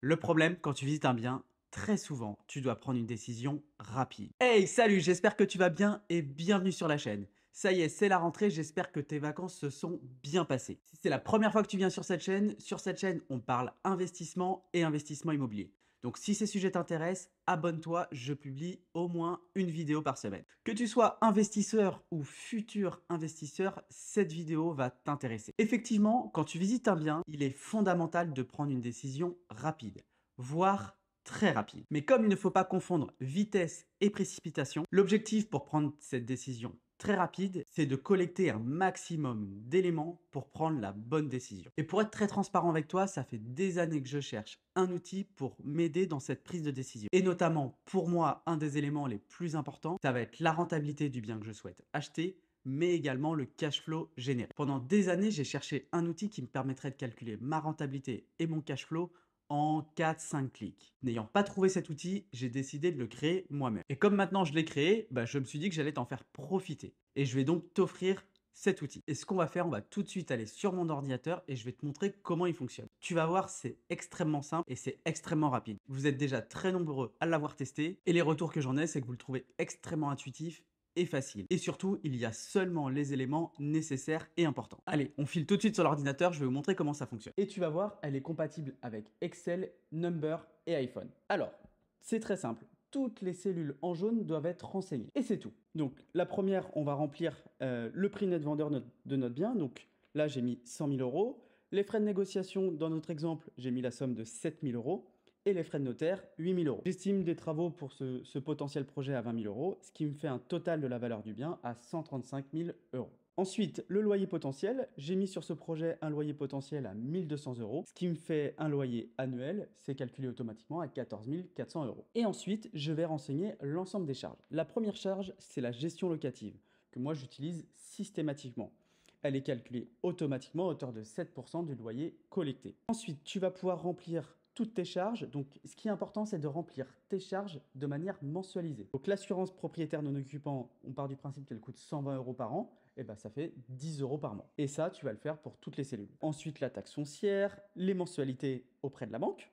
Le problème, quand tu visites un bien, très souvent, tu dois prendre une décision rapide. Hey, salut, j'espère que tu vas bien et bienvenue sur la chaîne. Ça y est, c'est la rentrée, j'espère que tes vacances se sont bien passées. Si c'est la première fois que tu viens sur cette chaîne, sur cette chaîne, on parle investissement et investissement immobilier. Donc si ces sujets t'intéressent, abonne-toi, je publie au moins une vidéo par semaine. Que tu sois investisseur ou futur investisseur, cette vidéo va t'intéresser. Effectivement, quand tu visites un bien, il est fondamental de prendre une décision rapide, voire très rapide. Mais comme il ne faut pas confondre vitesse et précipitation, l'objectif pour prendre cette décision très rapide, c'est de collecter un maximum d'éléments pour prendre la bonne décision. Et pour être très transparent avec toi, ça fait des années que je cherche un outil pour m'aider dans cette prise de décision. Et notamment, pour moi, un des éléments les plus importants, ça va être la rentabilité du bien que je souhaite acheter, mais également le cash flow généré. Pendant des années, j'ai cherché un outil qui me permettrait de calculer ma rentabilité et mon cash flow en 4-5 clics. N'ayant pas trouvé cet outil, j'ai décidé de le créer moi-même. Et comme maintenant je l'ai créé, bah, je me suis dit que j'allais t'en faire profiter. Et je vais donc t'offrir cet outil. Et ce qu'on va faire, on va tout de suite aller sur mon ordinateur et je vais te montrer comment il fonctionne. Tu vas voir, c'est extrêmement simple et c'est extrêmement rapide. Vous êtes déjà très nombreux à l'avoir testé et les retours que j'en ai, c'est que vous le trouvez extrêmement intuitif facile. Et surtout, il y a seulement les éléments nécessaires et importants. Allez, on file tout de suite sur l'ordinateur, je vais vous montrer comment ça fonctionne. Et tu vas voir, elle est compatible avec Excel, Number et iPhone. Alors, c'est très simple. Toutes les cellules en jaune doivent être renseignées. Et c'est tout. Donc, la première, on va remplir euh, le prix net vendeur de notre bien. Donc, là, j'ai mis 100 000 euros. Les frais de négociation, dans notre exemple, j'ai mis la somme de 7 000 euros et les frais de notaire, 8 000 euros. J'estime des travaux pour ce, ce, potentiel projet à 20 000 euros, ce qui me fait un total de la valeur du bien à 135 000 euros. Ensuite, le loyer potentiel. J'ai mis sur ce projet un loyer potentiel à 1200 euros, ce qui me fait un loyer annuel, c'est calculé automatiquement à 14 400 euros. Et ensuite, je vais renseigner l'ensemble des charges. La première charge, c'est la gestion locative, que moi j'utilise systématiquement elle est calculée automatiquement à hauteur de 7% du loyer collecté. Ensuite, tu vas pouvoir remplir toutes tes charges. Donc, ce qui est important, c'est de remplir tes charges de manière mensualisée. Donc, l'assurance propriétaire non occupant, on part du principe qu'elle coûte 120 euros par an, et eh ben ça fait 10 euros par mois. Et ça, tu vas le faire pour toutes les cellules. Ensuite, la taxe foncière, les mensualités auprès de la banque,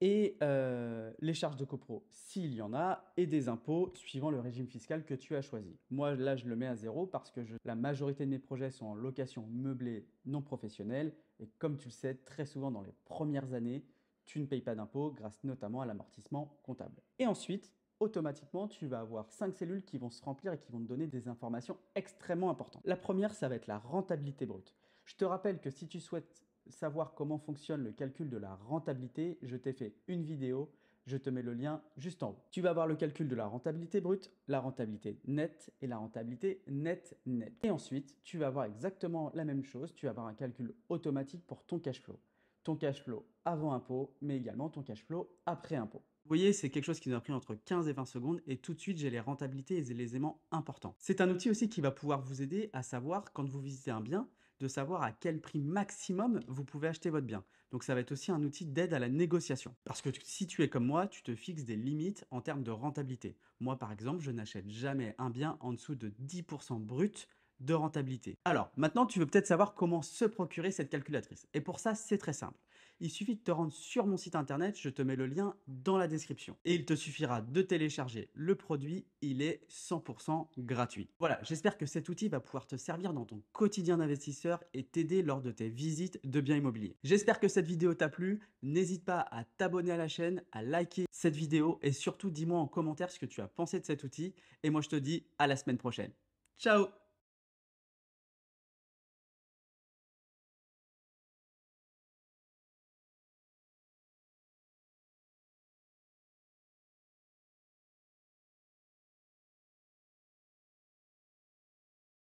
et euh, les charges de copro s'il y en a, et des impôts suivant le régime fiscal que tu as choisi. Moi là je le mets à zéro parce que la majorité de mes projets sont en location meublée non professionnelle et comme tu le sais très souvent dans les premières années, tu ne payes pas d'impôts grâce notamment à l'amortissement comptable. Et ensuite, automatiquement, tu vas avoir cinq cellules qui vont se remplir et qui vont te donner des informations extrêmement importantes. La première, ça va être la rentabilité brute. Je te rappelle que si tu souhaites savoir comment fonctionne le calcul de la rentabilité, je t'ai fait une vidéo, je te mets le lien juste en haut. Tu vas voir le calcul de la rentabilité brute, la rentabilité nette et la rentabilité nette nette. Et ensuite, tu vas voir exactement la même chose, tu vas avoir un calcul automatique pour ton cash flow. Ton cash flow avant impôt, mais également ton cash flow après impôt. Vous voyez, c'est quelque chose qui nous a pris entre 15 et 20 secondes et tout de suite, j'ai les rentabilités et les éléments importants. C'est un outil aussi qui va pouvoir vous aider à savoir quand vous visitez un bien, de savoir à quel prix maximum vous pouvez acheter votre bien. Donc ça va être aussi un outil d'aide à la négociation. Parce que si tu es comme moi, tu te fixes des limites en termes de rentabilité. Moi par exemple, je n'achète jamais un bien en dessous de 10% brut de rentabilité. Alors maintenant, tu veux peut-être savoir comment se procurer cette calculatrice. Et pour ça, c'est très simple il suffit de te rendre sur mon site internet, je te mets le lien dans la description. Et il te suffira de télécharger le produit, il est 100% gratuit. Voilà, j'espère que cet outil va pouvoir te servir dans ton quotidien d'investisseur et t'aider lors de tes visites de biens immobiliers. J'espère que cette vidéo t'a plu, n'hésite pas à t'abonner à la chaîne, à liker cette vidéo et surtout dis-moi en commentaire ce que tu as pensé de cet outil et moi je te dis à la semaine prochaine. Ciao